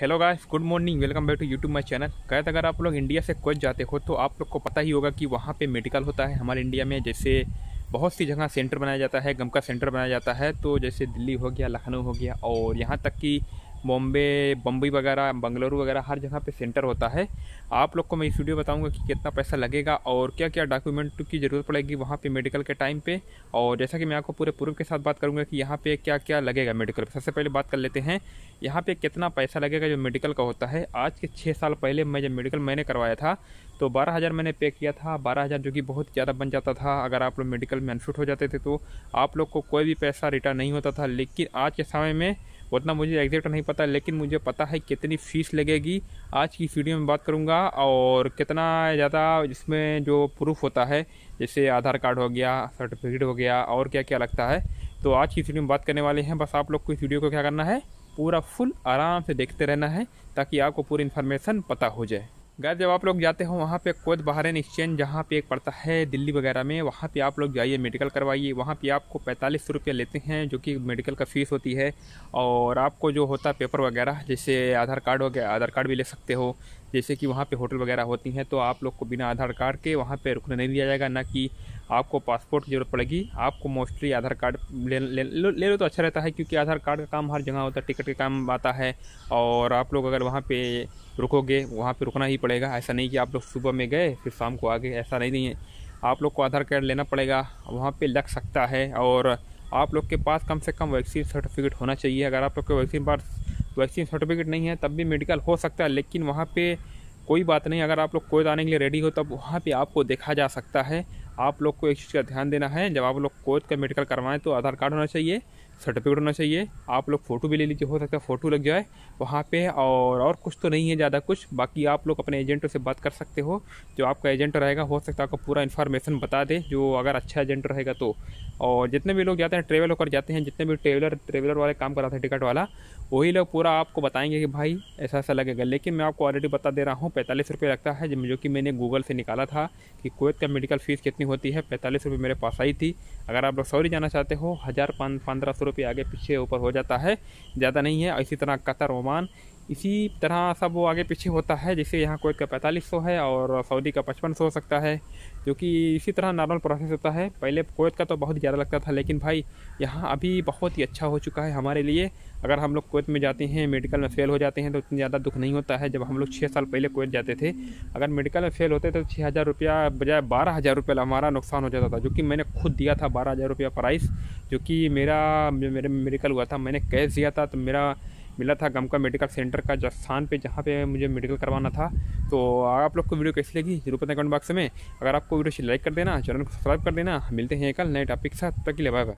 hello guys good morning welcome back to YouTube my channel guys अगर आप लोग India से कोच जाते हो तो आप लोग को पता ही होगा कि वहाँ पे मेडिकल होता है हमारे इंडिया में जैसे बहुत सी जगह सेंटर बनाया जाता है गम का सेंटर बनाया जाता है तो जैसे दिल्ली हो गया लखनऊ हो गया और यहाँ तक कि बॉम्बे बम्बई वगैरह बंगलुरु वगैरह हर जगह पे सेंटर होता है आप लोग को मैं इस वीडियो बताऊंगा कि कितना पैसा लगेगा और क्या क्या डॉक्यूमेंट की ज़रूरत पड़ेगी वहाँ पे मेडिकल के टाइम पे और जैसा कि मैं आपको पूरे प्रूफ के साथ बात करूँगा कि यहाँ पे क्या क्या लगेगा मेडिकल सबसे पहले बात कर लेते हैं यहाँ पर कितना पैसा लगेगा जो मेडिकल का होता है आज के छः साल पहले मैं जब मेडिकल मैंने करवाया था तो बारह हज़ार मैंने पे किया था बारह हज़ार जो कि बहुत ज़्यादा बन जाता था अगर आप लोग मेडिकल में अनशूट हो जाते थे तो आप लोग को कोई भी पैसा रिटर्न नहीं होता था लेकिन आज के समय में उतना मुझे एग्जैक्ट नहीं पता लेकिन मुझे पता है कितनी फ़ीस लगेगी आज की वीडियो में बात करूँगा और कितना ज़्यादा इसमें जो प्रूफ होता है जैसे आधार कार्ड हो गया सर्टिफिकेट हो गया और क्या क्या लगता है तो आज की वीडियो में बात करने वाले हैं बस आप लोग को इस वीडियो को क्या करना है पूरा फुल आराम से देखते रहना है ताकि आपको पूरी इन्फॉर्मेशन पता हो जाए गैर जब आप लोग जाते हो वहाँ पे कोद बहरीन एक्सचेंज जहाँ पे एक पड़ता है दिल्ली वगैरह में वहाँ पे आप लोग जाइए मेडिकल करवाइए वहाँ पे आपको पैंतालीस सौ रुपये लेते हैं जो कि मेडिकल का फ़ीस होती है और आपको जो होता है पेपर वगैरह जैसे आधार कार्ड वगैरह आधार कार्ड भी ले सकते हो जैसे कि वहाँ पर होटल वगैरह होती हैं तो आप लोग को बिना आधार कार्ड के वहाँ पर रुकने नहीं दिया जाएगा ना कि आपको पासपोर्ट की ज़रूरत पड़ेगी आपको मोस्टली आधार कार्ड ले ले लो ले लो तो अच्छा रहता है क्योंकि आधार कार्ड का काम हर जगह होता है टिकट के काम आता है और आप लोग अगर वहाँ पे रुकोगे वहाँ पे रुकना ही पड़ेगा ऐसा नहीं कि आप लोग सुबह में गए फिर शाम को आ गए ऐसा नहीं, नहीं है आप लोग को आधार कार्ड लेना पड़ेगा वहाँ पर लग सकता है और आप लोग के पास कम से कम वैक्सीन सर्टिफिकेट होना चाहिए अगर आप लोग के वैक्सीन पास वैक्सीन सर्टिफिकेट नहीं है तब भी मेडिकल हो सकता है लेकिन वहाँ पर कोई बात नहीं अगर आप लोग कोई आने के लिए रेडी हो तब वहाँ पे आपको देखा जा सकता है आप लोग को एक चीज़ का ध्यान देना है जब आप लोग कोच का मेडिकल करवाएं तो आधार कार्ड होना चाहिए सर्टिफिकेट होना चाहिए आप लोग फ़ोटो भी ले लीजिए हो सकता है फ़ोटो लग जाए वहाँ पे और और कुछ तो नहीं है ज़्यादा कुछ बाकी आप लोग अपने एजेंटों से बात कर सकते हो जो आपका एजेंट रहेगा हो सकता है आपको पूरा इन्फॉर्मेशन बता दे जो अगर अच्छा एजेंट रहेगा तो और जितने भी लोग जाते हैं ट्रेवल होकर जाते हैं जितने भी ट्रेवलर ट्रेवलर वाले काम कराते हैं टिकट वाला वही लोग पूरा आपको बताएंगे कि भाई ऐसा ऐसा लगेगा लेकिन मैं आपको ऑलरेडी बता दे रहा हूँ पैंतालीस रुपये लगता है जो कि मैंने गूगल से निकाला था कि कोवैत का मेडिकल फ़ीस कितनी होती है पैंतालीस रुपये मेरे पास आई थी अगर आप लोग सौरी जाना चाहते हो हज़ार पंद्रह सौ रुपये आगे पीछे ऊपर हो जाता है ज़्यादा नहीं है इसी तरह कतर ओमान इसी तरह सब वो आगे पीछे होता है जैसे यहाँ कोई का पैंतालीस सौ है और सऊदी का पचपन सौ हो सकता है जो कि इसी तरह नॉर्मल प्रोसेस होता है पहले कोयत का तो बहुत ज़्यादा लगता था लेकिन भाई यहाँ अभी बहुत ही अच्छा हो चुका है हमारे लिए अगर हम लोग कोयत में जाते हैं मेडिकल में फ़ेल हो जाते हैं तो उतना ज़्यादा दुख नहीं होता है जब हम लोग छः साल पहले कोयत जाते थे अगर मेडिकल में फ़ेल होते तो छः हज़ार रुपया बजाय बारह हज़ार रुपया हमारा नुकसान हो जाता था जो कि मैंने खुद दिया था बारह हज़ार रुपया प्राइस जो कि मेरा मेरे मेडिकल हुआ था मैंने कैश दिया था तो मेरा मिला था गमका मेडिकल सेंटर का स्थान पर जहाँ पे मुझे मेडिकल करवाना था तो आप लोग को वीडियो कैसी लगी जरूर बताएं कमेंट बॉक्स में अगर आपको वीडियो अच्छी लाइक कर देना चैनल को सब्सक्राइब कर देना मिलते हैं कल नए टॉपिक के साथ तक के लिए बाय बाय